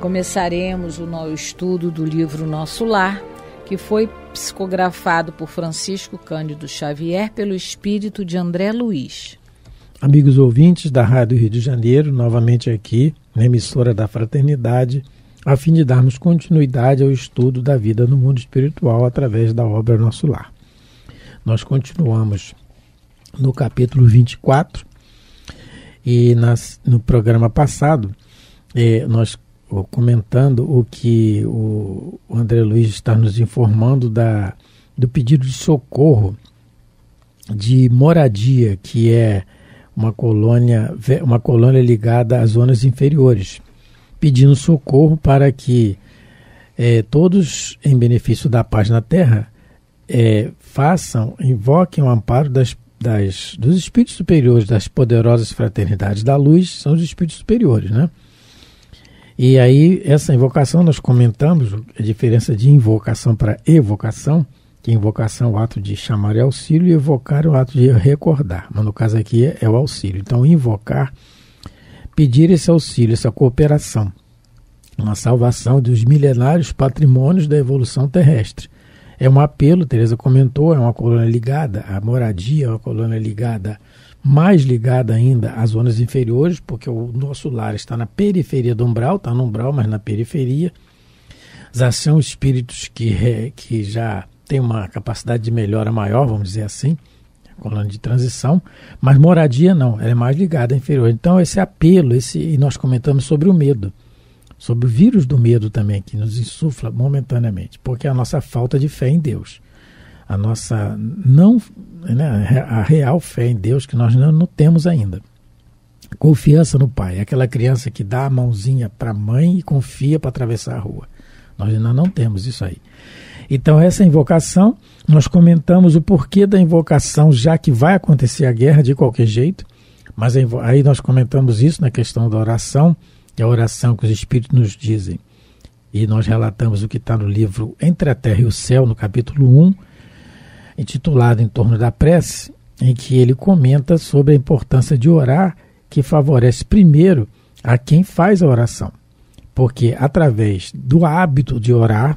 Começaremos o nosso estudo do livro Nosso Lar, que foi psicografado por Francisco Cândido Xavier pelo espírito de André Luiz. Amigos ouvintes da Rádio Rio de Janeiro, novamente aqui na emissora da Fraternidade, a fim de darmos continuidade ao estudo da vida no mundo espiritual através da obra Nosso Lar. Nós continuamos no capítulo 24 e nas, no programa passado eh, nós comentando o que o André Luiz está nos informando da, do pedido de socorro de moradia, que é uma colônia, uma colônia ligada às zonas inferiores, pedindo socorro para que é, todos, em benefício da paz na terra, é, façam, invoquem o amparo das, das, dos espíritos superiores, das poderosas fraternidades da luz, são os espíritos superiores, né? E aí, essa invocação, nós comentamos a diferença de invocação para evocação, que invocação é o ato de chamar e é auxílio e evocar é o ato de recordar, mas no caso aqui é o auxílio. Então, invocar, pedir esse auxílio, essa cooperação, uma salvação dos milenários patrimônios da evolução terrestre. É um apelo, Teresa comentou, é uma coluna ligada à moradia, é uma coluna ligada à mais ligada ainda às zonas inferiores, porque o nosso lar está na periferia do umbral, está no umbral, mas na periferia. Já são espíritos que, é, que já têm uma capacidade de melhora maior, vamos dizer assim, coluna de transição, mas moradia não, ela é mais ligada à inferior. Então, esse apelo, esse, e nós comentamos sobre o medo, sobre o vírus do medo também, que nos insufla momentaneamente, porque é a nossa falta de fé em Deus a nossa não né, a real fé em Deus que nós não, não temos ainda. Confiança no pai, aquela criança que dá a mãozinha para a mãe e confia para atravessar a rua. Nós ainda não temos isso aí. Então, essa invocação, nós comentamos o porquê da invocação, já que vai acontecer a guerra de qualquer jeito, mas aí nós comentamos isso na questão da oração, que é a oração que os Espíritos nos dizem. E nós relatamos o que está no livro Entre a Terra e o Céu, no capítulo 1, intitulado Em torno da prece, em que ele comenta sobre a importância de orar, que favorece primeiro a quem faz a oração. Porque através do hábito de orar,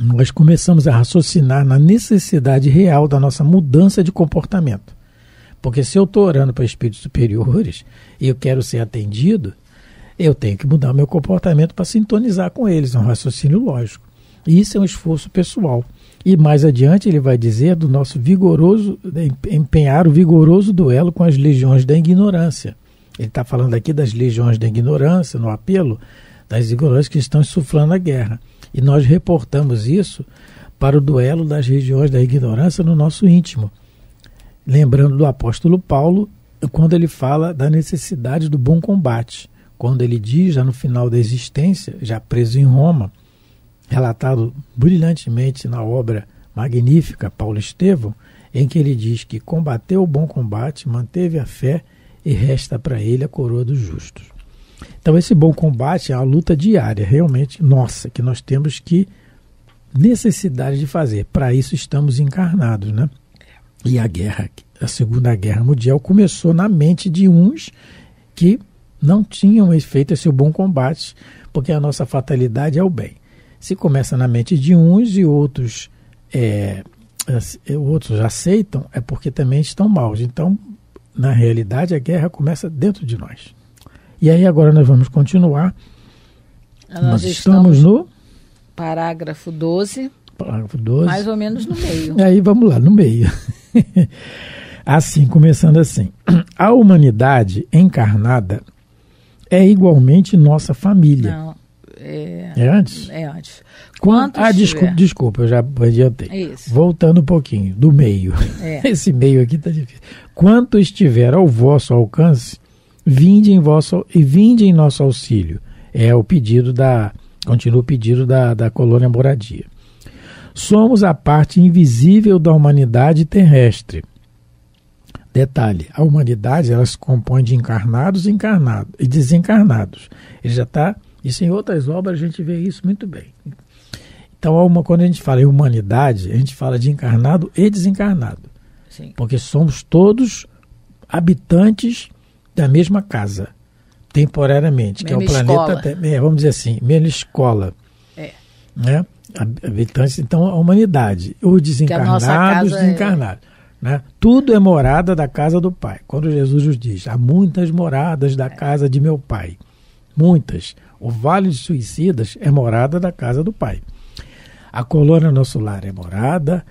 nós começamos a raciocinar na necessidade real da nossa mudança de comportamento. Porque se eu estou orando para espíritos superiores e eu quero ser atendido, eu tenho que mudar meu comportamento para sintonizar com eles, é um raciocínio lógico. E isso é um esforço pessoal. E mais adiante ele vai dizer do nosso vigoroso, né, empenhar o vigoroso duelo com as legiões da ignorância. Ele está falando aqui das legiões da ignorância, no apelo, das ignorâncias que estão insuflando a guerra. E nós reportamos isso para o duelo das regiões da ignorância no nosso íntimo. Lembrando do apóstolo Paulo, quando ele fala da necessidade do bom combate, quando ele diz, já no final da existência, já preso em Roma, relatado brilhantemente na obra magnífica Paulo Estevão, em que ele diz que combateu o bom combate, manteve a fé e resta para ele a coroa dos justos. Então, esse bom combate é a luta diária, realmente nossa, que nós temos que necessidade de fazer. Para isso estamos encarnados, né? E a guerra, a Segunda Guerra Mundial começou na mente de uns que não tinham feito esse bom combate, porque a nossa fatalidade é o bem se começa na mente de uns e outros é, é, outros aceitam, é porque também estão maus. Então, na realidade, a guerra começa dentro de nós. E aí agora nós vamos continuar. Nós, nós estamos, estamos no parágrafo 12. Parágrafo 12. Mais ou menos no meio. E aí vamos lá, no meio. assim, começando assim. A humanidade encarnada é igualmente nossa família. Não. É, é antes? É antes. Quantos ah, desculpa, tiver? desculpa, eu já adiantei. Isso. Voltando um pouquinho, do meio. É. Esse meio aqui está difícil. Quanto estiver ao vosso alcance, vinde em, vosso, e vinde em nosso auxílio. É o pedido da. Continua o pedido da, da colônia moradia. Somos a parte invisível da humanidade terrestre. Detalhe, a humanidade ela se compõe de encarnados e, encarnado, e desencarnados. Ele já está isso em outras obras a gente vê isso muito bem. Então, uma, quando a gente fala em humanidade, a gente fala de encarnado e desencarnado. Sim. Porque somos todos habitantes da mesma casa, temporariamente, mesma que é o planeta, é, vamos dizer assim, mesma escola. É. Né? Habitantes, então, a humanidade, o desencarnado e desencarnado. É... Né? Tudo é morada da casa do Pai. Quando Jesus nos diz, há muitas moradas da é. casa de meu Pai. Muitas. O Vale de Suicidas é morada da casa do pai. A colônia Nosso Lar é morada.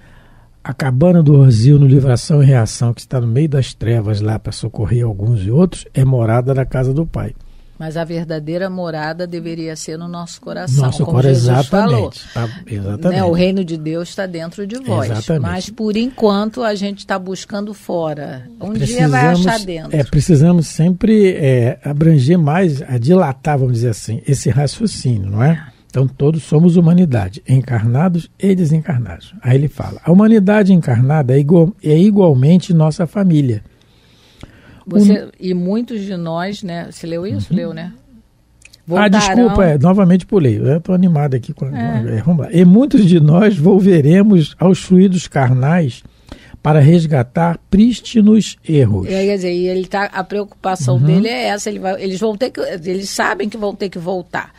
A cabana do Orzil no Livração e Reação, que está no meio das trevas lá para socorrer alguns e outros, é morada da casa do pai. Mas a verdadeira morada deveria ser no nosso coração. Nosso como coração, Jesus exatamente, falou. exatamente. Tá, né? O reino de Deus está dentro de vós. Exatamente. Mas por enquanto a gente está buscando fora. Um precisamos, dia vai achar dentro. É, precisamos sempre é, abranger mais, dilatar, vamos dizer assim, esse raciocínio, não é? é? Então todos somos humanidade, encarnados e desencarnados. Aí ele fala: a humanidade encarnada é, igual, é igualmente nossa família você, E muitos de nós, né? Você leu isso? Uhum. Leu, né? Voltarão. Ah, desculpa, é, novamente pulei. Estou animado aqui. Com, é. é. Vamos lá. E muitos de nós volveremos aos fluidos carnais para resgatar prístinos erros. É, quer dizer, ele tá, a preocupação uhum. dele é essa. Ele vai, eles, vão ter que, eles sabem que vão ter que voltar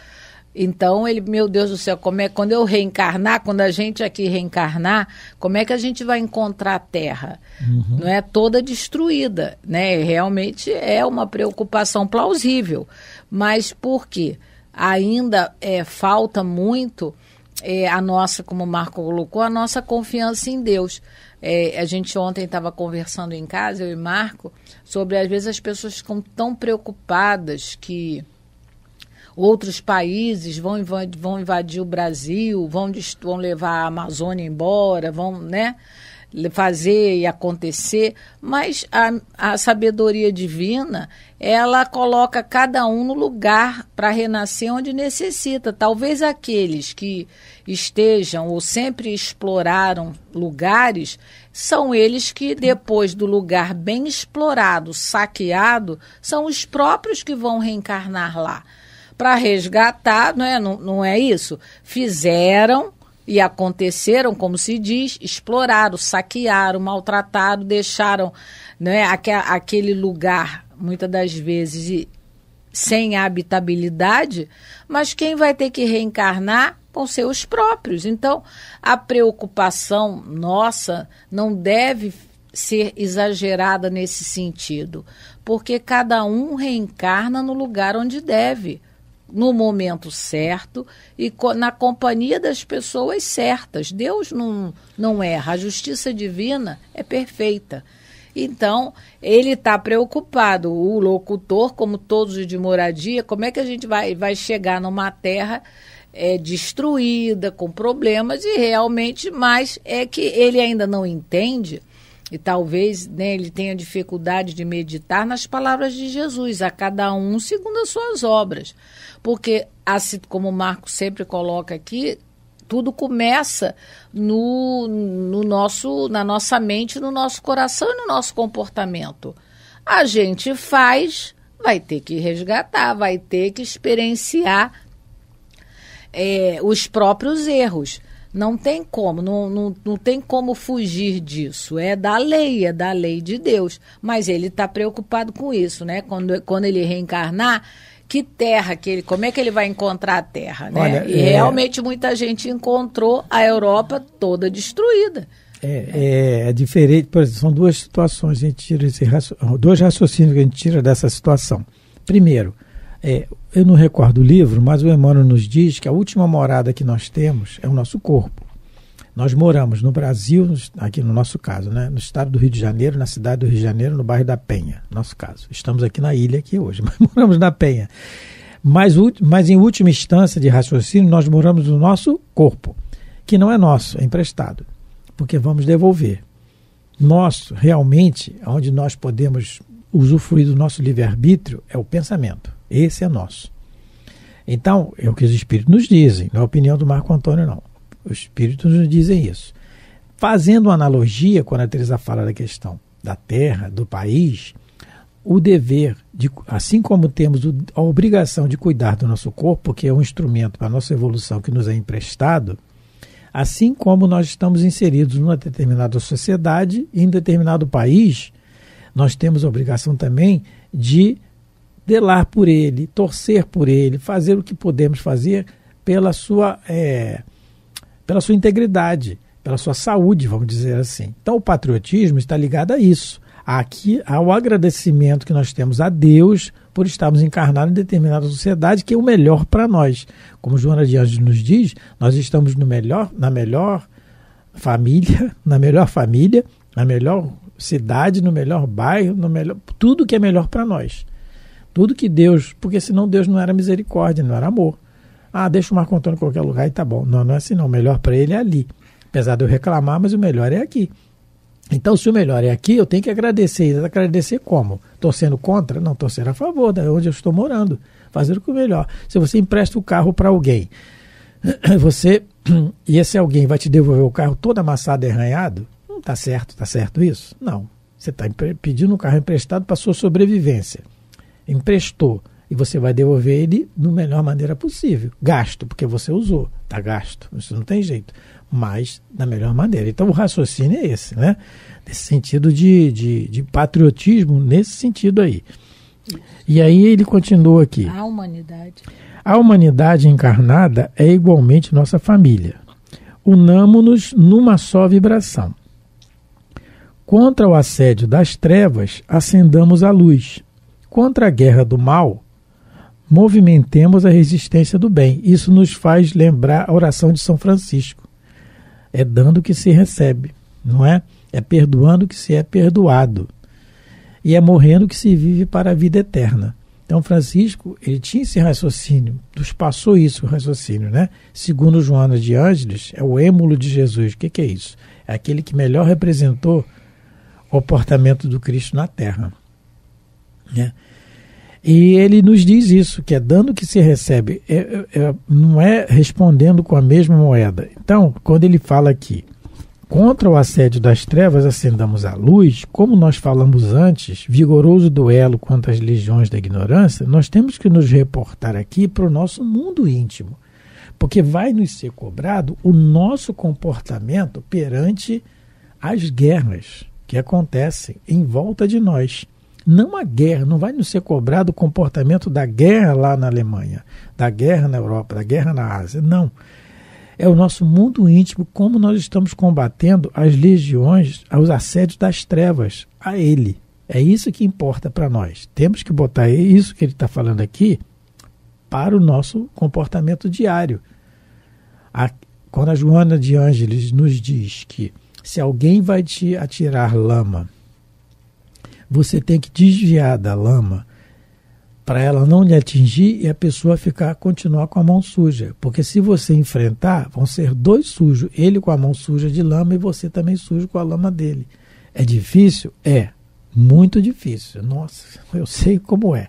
então, ele, meu Deus do céu, como é quando eu reencarnar, quando a gente aqui reencarnar, como é que a gente vai encontrar a Terra? Uhum. Não é toda destruída, né? Realmente é uma preocupação plausível. Mas por quê? Ainda é, falta muito é, a nossa, como o Marco colocou, a nossa confiança em Deus. É, a gente ontem estava conversando em casa, eu e Marco, sobre às vezes as pessoas ficam tão preocupadas que outros países vão, invadir, vão invadir o Brasil, vão, vão levar a Amazônia embora, vão, né? fazer e acontecer, mas a, a sabedoria divina ela coloca cada um no lugar para renascer onde necessita. Talvez aqueles que estejam ou sempre exploraram lugares são eles que depois do lugar bem explorado, saqueado, são os próprios que vão reencarnar lá para resgatar, não é, não, não é isso? Fizeram e aconteceram, como se diz, exploraram, saquearam, maltrataram, deixaram né, aquele lugar, muitas das vezes, sem habitabilidade, mas quem vai ter que reencarnar com seus próprios. Então, a preocupação nossa não deve ser exagerada nesse sentido, porque cada um reencarna no lugar onde deve no momento certo e na companhia das pessoas certas. Deus não, não erra, a justiça divina é perfeita. Então, ele está preocupado, o locutor, como todos os de moradia, como é que a gente vai, vai chegar numa terra é, destruída, com problemas, e realmente, mas é que ele ainda não entende e talvez né, ele tenha dificuldade de meditar nas palavras de Jesus, a cada um segundo as suas obras. Porque, assim como o Marco sempre coloca aqui, tudo começa no, no nosso, na nossa mente, no nosso coração e no nosso comportamento. A gente faz, vai ter que resgatar, vai ter que experienciar é, os próprios erros. Não tem como, não, não, não tem como fugir disso. É da lei, é da lei de Deus. Mas ele está preocupado com isso, né? Quando, quando ele reencarnar, que terra que ele, como é que ele vai encontrar a terra, né? Olha, e é... realmente muita gente encontrou a Europa toda destruída. É, é, é diferente, exemplo, são duas situações, a gente tira esse, dois raciocínios que a gente tira dessa situação. Primeiro, é, eu não recordo o livro, mas o Emmanuel nos diz que a última morada que nós temos é o nosso corpo. Nós moramos no Brasil, aqui no nosso caso, né? no estado do Rio de Janeiro, na cidade do Rio de Janeiro, no bairro da Penha, nosso caso. Estamos aqui na ilha aqui hoje, mas moramos na Penha. Mas, mas em última instância de raciocínio, nós moramos no nosso corpo, que não é nosso, é emprestado, porque vamos devolver. Nosso, realmente, onde nós podemos usufruir do nosso livre-arbítrio, é o pensamento. Esse é nosso. Então, é o que os espíritos nos dizem, não é a opinião do Marco Antônio, não. Os espíritos nos dizem isso. Fazendo uma analogia, quando a Teresa fala da questão da terra, do país, o dever, de, assim como temos a obrigação de cuidar do nosso corpo, que é um instrumento para a nossa evolução que nos é emprestado, assim como nós estamos inseridos numa determinada sociedade, em determinado país, nós temos a obrigação também de delar por ele, torcer por ele, fazer o que podemos fazer pela sua, é, pela sua integridade, pela sua saúde, vamos dizer assim. Então, o patriotismo está ligado a isso, aqui, ao agradecimento que nós temos a Deus por estarmos encarnados em determinada sociedade que é o melhor para nós. Como Joana de Anjos nos diz, nós estamos no melhor, na melhor família, na melhor família, na melhor cidade, no melhor bairro, no melhor, tudo que é melhor para nós. Tudo que Deus, porque senão Deus não era misericórdia, não era amor. Ah, deixa o Marco Antônio em qualquer lugar e tá bom. Não, não é assim não. O melhor para ele é ali. Apesar de eu reclamar, mas o melhor é aqui. Então, se o melhor é aqui, eu tenho que agradecer. E agradecer como? Torcendo contra? Não, torcer a favor, da onde eu estou morando. Fazer o que é melhor. Se você empresta o carro para alguém, você e esse alguém vai te devolver o carro todo amassado e arranhado, não hum, está certo, está certo isso? Não. Você está pedindo um carro emprestado para sua sobrevivência emprestou e você vai devolver ele da melhor maneira possível. Gasto, porque você usou, tá gasto, isso não tem jeito, mas da melhor maneira. Então o raciocínio é esse, né? Nesse sentido de, de, de patriotismo, nesse sentido aí. E aí ele continua aqui. A humanidade. A humanidade encarnada é igualmente nossa família. Unamo-nos numa só vibração. Contra o assédio das trevas, acendamos a luz Contra a guerra do mal, movimentemos a resistência do bem. Isso nos faz lembrar a oração de São Francisco. É dando que se recebe, não é? É perdoando que se é perdoado. E é morrendo que se vive para a vida eterna. Então, Francisco, ele tinha esse raciocínio, nos passou isso, o raciocínio, né? Segundo Joana de Ângeles, é o êmulo de Jesus. O que, que é isso? É aquele que melhor representou o comportamento do Cristo na Terra. Né? E ele nos diz isso, que é dando que se recebe, é, é, é, não é respondendo com a mesma moeda. Então, quando ele fala aqui, contra o assédio das trevas acendamos a luz, como nós falamos antes, vigoroso duelo contra as legiões da ignorância, nós temos que nos reportar aqui para o nosso mundo íntimo, porque vai nos ser cobrado o nosso comportamento perante as guerras que acontecem em volta de nós não a guerra, não vai nos ser cobrado o comportamento da guerra lá na Alemanha, da guerra na Europa, da guerra na Ásia, não. É o nosso mundo íntimo, como nós estamos combatendo as legiões, os assédios das trevas, a ele. É isso que importa para nós. Temos que botar isso que ele está falando aqui para o nosso comportamento diário. A, quando a Joana de Ângeles nos diz que se alguém vai te atirar lama você tem que desviar da lama para ela não lhe atingir e a pessoa ficar continuar com a mão suja. Porque se você enfrentar, vão ser dois sujos, ele com a mão suja de lama e você também sujo com a lama dele. É difícil? É, muito difícil. Nossa, eu sei como é.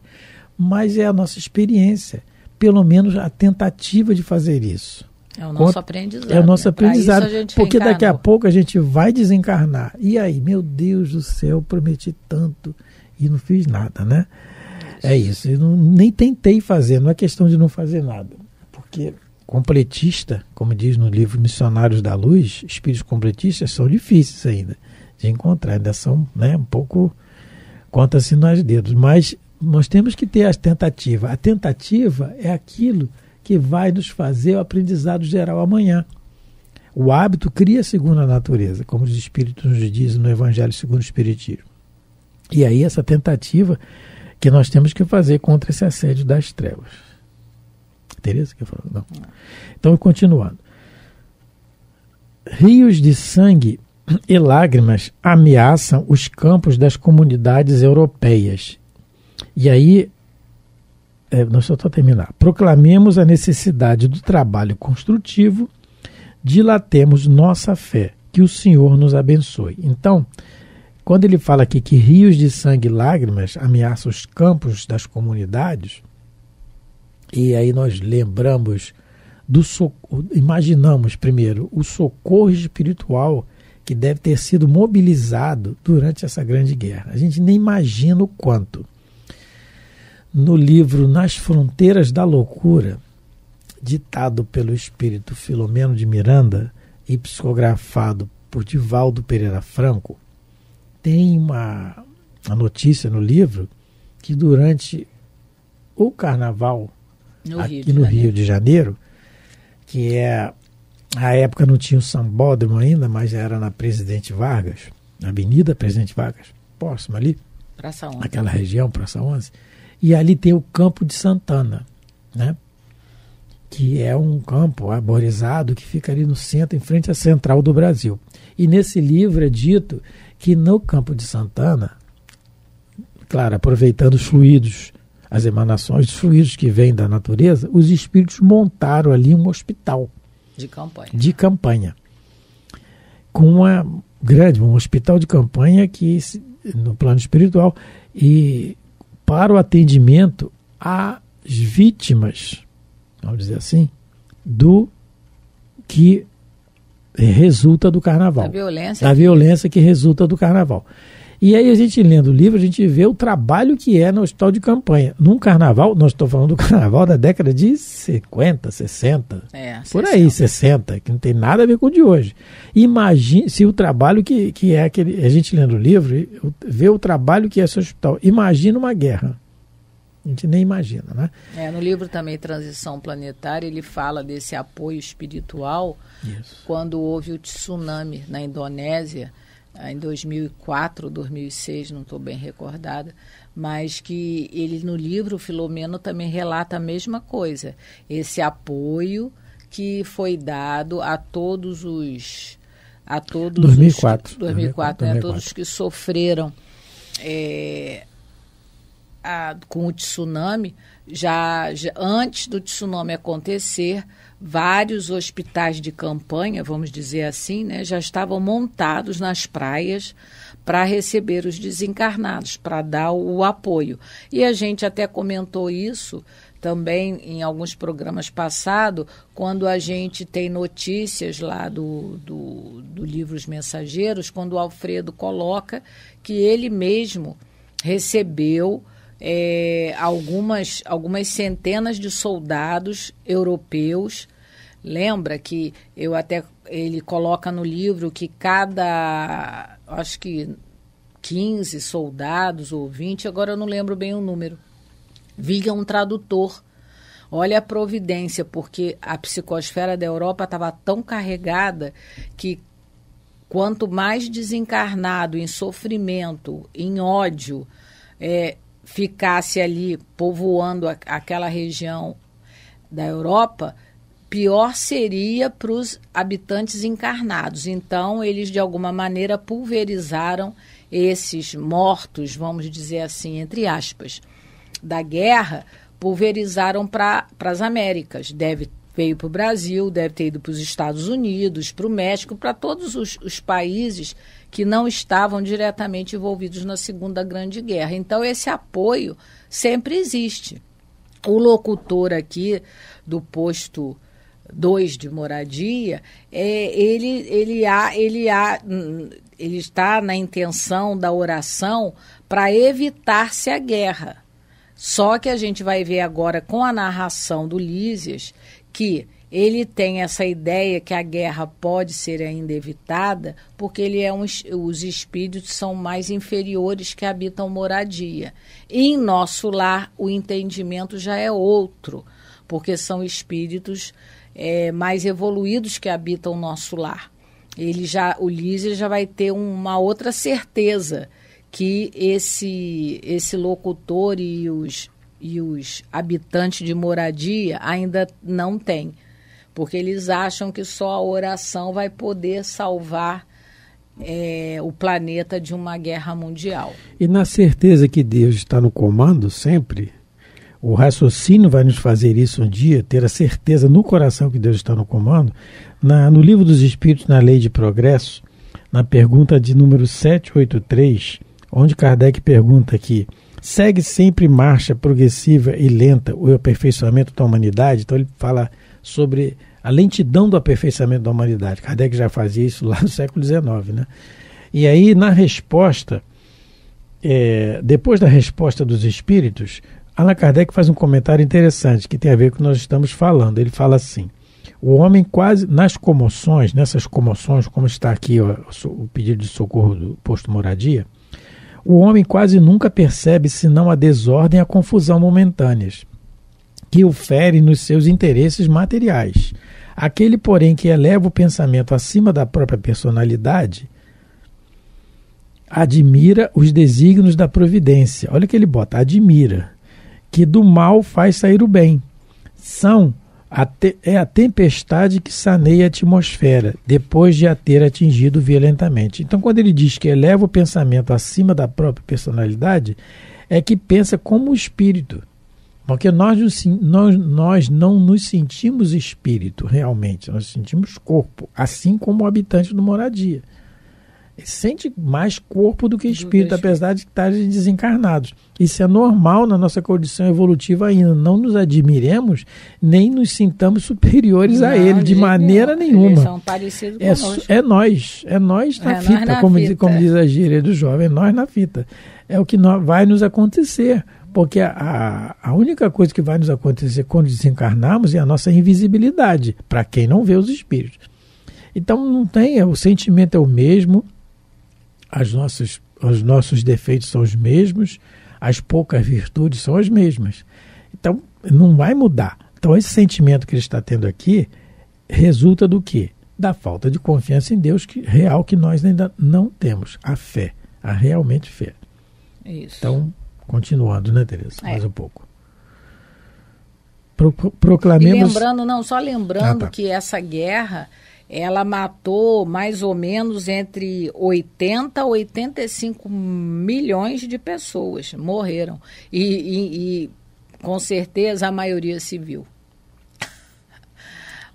Mas é a nossa experiência, pelo menos a tentativa de fazer isso. É o nosso aprendizado. É o né? nosso aprendizado. Porque reencarnou. daqui a pouco a gente vai desencarnar. E aí, meu Deus do céu, prometi tanto e não fiz nada, né? Isso. É isso. Eu não, nem tentei fazer, não é questão de não fazer nada. Porque completista, como diz no livro Missionários da Luz, espíritos completistas são difíceis ainda de encontrar, ainda são né, um pouco. Conta-se nos dedos. Mas nós temos que ter as tentativas. A tentativa é aquilo que vai nos fazer o aprendizado geral amanhã. O hábito cria segundo a natureza, como os Espíritos nos dizem no Evangelho segundo o Espiritismo. E aí essa tentativa que nós temos que fazer contra esse assédio das trevas. Tereza que falou? Não. Então, continuando. Rios de sangue e lágrimas ameaçam os campos das comunidades europeias. E aí é, não estou tá a terminar. Proclamemos a necessidade do trabalho construtivo, dilatemos nossa fé, que o Senhor nos abençoe. Então, quando ele fala aqui que rios de sangue e lágrimas ameaçam os campos das comunidades, e aí nós lembramos do socorro, imaginamos primeiro o socorro espiritual que deve ter sido mobilizado durante essa grande guerra. A gente nem imagina o quanto no livro Nas Fronteiras da Loucura, ditado pelo espírito Filomeno de Miranda e psicografado por Divaldo Pereira Franco, tem uma, uma notícia no livro que durante o carnaval no aqui Rio no Janeiro. Rio de Janeiro, que é a época não tinha o sambódromo ainda, mas era na Presidente Vargas, na Avenida Presidente Vargas, próxima ali, Praça 11. naquela região, Praça 11 e ali tem o Campo de Santana, né? que é um campo arborizado que fica ali no centro, em frente à central do Brasil. E nesse livro é dito que no Campo de Santana, claro, aproveitando os fluidos, as emanações os fluidos que vêm da natureza, os espíritos montaram ali um hospital. De campanha. De campanha. Com uma grande, um hospital de campanha que, no plano espiritual, e para o atendimento às vítimas, vamos dizer assim, do que resulta do carnaval. Da violência. Da violência que resulta do carnaval. E aí a gente lendo o livro, a gente vê o trabalho que é no hospital de campanha. Num carnaval, nós estou falando do carnaval da década de 50, 60. É, 60. por aí, 60, que não tem nada a ver com o de hoje. Imagine se o trabalho que, que é aquele. A gente lendo o livro, vê o trabalho que é esse hospital. Imagina uma guerra. A gente nem imagina, né? É, no livro também Transição Planetária, ele fala desse apoio espiritual Isso. quando houve o tsunami na Indonésia ah, em 2004, 2006, não estou bem recordada, mas que ele no livro Filomeno também relata a mesma coisa, esse apoio que foi dado a todos os a todos 2004, os, 2004, 2004, né, a todos que sofreram é, a, com o tsunami já, já antes do tsunami acontecer vários hospitais de campanha, vamos dizer assim, né, já estavam montados nas praias para receber os desencarnados, para dar o apoio. E a gente até comentou isso também em alguns programas passados, quando a gente tem notícias lá do, do, do livro Mensageiros, quando o Alfredo coloca que ele mesmo recebeu é, algumas, algumas centenas de soldados europeus. Lembra que eu até ele coloca no livro que cada, acho que 15 soldados ou 20, agora eu não lembro bem o número, vigia um tradutor. Olha a providência, porque a psicosfera da Europa estava tão carregada que quanto mais desencarnado em sofrimento, em ódio, é, ficasse ali povoando a, aquela região da Europa, pior seria para os habitantes encarnados. Então, eles de alguma maneira pulverizaram esses mortos, vamos dizer assim, entre aspas, da guerra, pulverizaram para as Américas. Deve veio para o Brasil, deve ter ido para os Estados Unidos, para o México, para todos os, os, países que não estavam diretamente envolvidos na Segunda Grande Guerra. Então, esse apoio sempre existe. O locutor aqui do posto 2 de moradia, é, ele, ele, há, ele, há, ele está na intenção da oração para evitar-se a guerra. Só que a gente vai ver agora com a narração do Lísias que ele tem essa ideia que a guerra pode ser ainda evitada, porque ele é um, os espíritos são mais inferiores que habitam moradia. E em nosso lar, o entendimento já é outro, porque são espíritos é, mais evoluídos que habitam o nosso lar. Ele já, o Lísia já vai ter uma outra certeza que esse, esse locutor e os e os habitantes de moradia ainda não têm, porque eles acham que só a oração vai poder salvar é, o planeta de uma guerra mundial. E na certeza que Deus está no comando sempre, o raciocínio vai nos fazer isso um dia, ter a certeza no coração que Deus está no comando. Na, no Livro dos Espíritos, na Lei de Progresso, na pergunta de número 783, onde Kardec pergunta que segue sempre marcha progressiva e lenta o aperfeiçoamento da humanidade. Então ele fala sobre a lentidão do aperfeiçoamento da humanidade. Kardec já fazia isso lá no século XIX, né? E aí na resposta, é, depois da resposta dos espíritos, Allan Kardec faz um comentário interessante que tem a ver com o que nós estamos falando. Ele fala assim: o homem quase nas comoções, nessas comoções, como está aqui ó, o pedido de socorro do posto moradia o homem quase nunca percebe senão a desordem e a confusão momentâneas, que o fere nos seus interesses materiais. Aquele, porém, que eleva o pensamento acima da própria personalidade, admira os desígnios da providência. Olha o que ele bota: admira, que do mal faz sair o bem. São a te, é a tempestade que saneia a atmosfera, depois de a ter atingido violentamente. Então, quando ele diz que eleva o pensamento acima da própria personalidade, é que pensa como o espírito. Porque nós, nós, nós não nos sentimos espírito realmente, nós sentimos corpo, assim como o habitante do moradia sente mais corpo do que espírito, apesar de estarem desencarnados. Isso é normal na nossa condição evolutiva ainda. Não nos admiremos, nem nos sintamos superiores não, a ele, de, de maneira nenhum. nenhuma. Eles são parecidos é, é nós, é nós na é fita, nós na como, fita. Diz, como diz a gíria do jovem, é nós na fita. É o que nós, vai nos acontecer. Porque a, a única coisa que vai nos acontecer quando desencarnarmos é a nossa invisibilidade, para quem não vê os espíritos. Então não tem, o sentimento é o mesmo, as nossas, os nossos defeitos são os mesmos, as poucas virtudes são as mesmas. Então, não vai mudar. Então, esse sentimento que ele está tendo aqui resulta do quê? Da falta de confiança em Deus que, real que nós ainda não temos, a fé, a realmente fé. Isso. Então, continuando, né, Tereza? É. Mais um pouco. Pro, proclamemos... E lembrando, não, só lembrando ah, tá. que essa guerra ela matou mais ou menos entre 80 a 85 milhões de pessoas, morreram. E, e, e com certeza a maioria civil.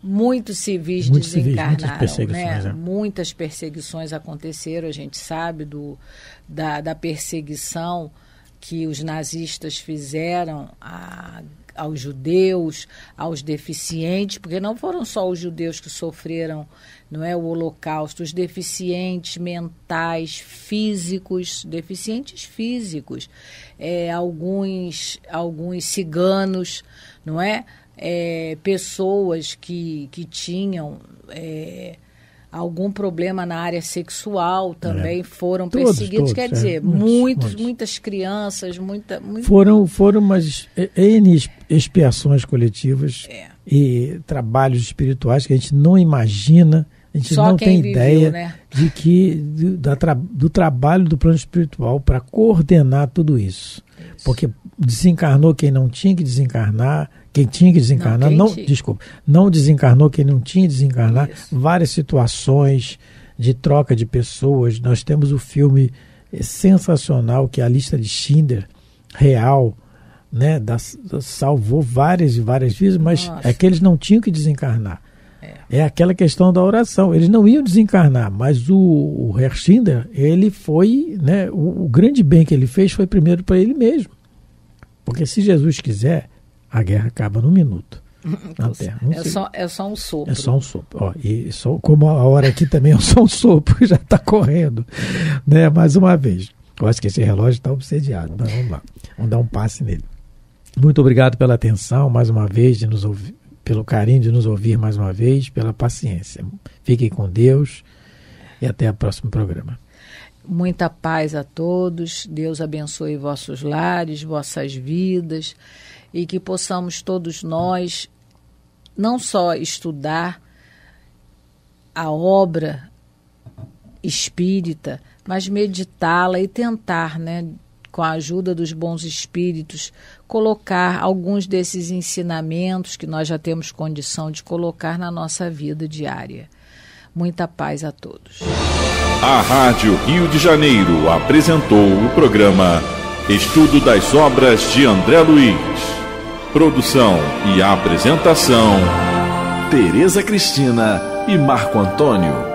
Muitos civis Muitos desencarnaram, civis, muitas né? É. Muitas perseguições aconteceram, a gente sabe do, da, da perseguição que os nazistas fizeram a aos judeus, aos deficientes, porque não foram só os judeus que sofreram não é, o holocausto, os deficientes mentais, físicos, deficientes físicos, é, alguns, alguns ciganos, não é? é pessoas que, que tinham é, algum problema na área sexual também é. foram todos, perseguidos. Todos, quer é. dizer, muitos, muitos, muitos, muitas crianças, muita, muita... Foram, foram umas N expiações coletivas é. e trabalhos espirituais que a gente não imagina, a gente Só não tem viveu, ideia né? de que do, da, do trabalho do plano espiritual para coordenar tudo isso. isso. Porque desencarnou quem não tinha que desencarnar, quem tinha que desencarnar, não, não desculpa, não desencarnou, quem não tinha que desencarnar, Isso. várias situações de troca de pessoas. Nós temos o filme sensacional que é a lista de Schindler real, né, da, da, salvou várias e várias vidas, mas Nossa. é que eles não tinham que desencarnar. É. é aquela questão da oração. Eles não iam desencarnar, mas o, o Herschinder, ele foi, né, o, o grande bem que ele fez foi primeiro para ele mesmo. Porque se Jesus quiser, a guerra acaba num minuto. Uhum. Na terra. é, só, é só um sopro. É só um sopro. Ó, e só, como a hora aqui também é só um sopro, já está correndo. Né? Mais uma vez. Eu acho que esse relógio está obsediado, mas vamos lá. Vamos dar um passe nele. Muito obrigado pela atenção, mais uma vez, de nos ouvir, pelo carinho de nos ouvir mais uma vez, pela paciência. Fiquem com Deus e até o próximo programa. Muita paz a todos. Deus abençoe vossos lares, vossas vidas e que possamos todos nós não só estudar a obra espírita, mas meditá-la e tentar, né, com a ajuda dos bons espíritos, colocar alguns desses ensinamentos que nós já temos condição de colocar na nossa vida diária. Muita paz a todos. A Rádio Rio de Janeiro apresentou o programa Estudo das Obras de André Luiz. Produção e apresentação: Tereza Cristina e Marco Antônio.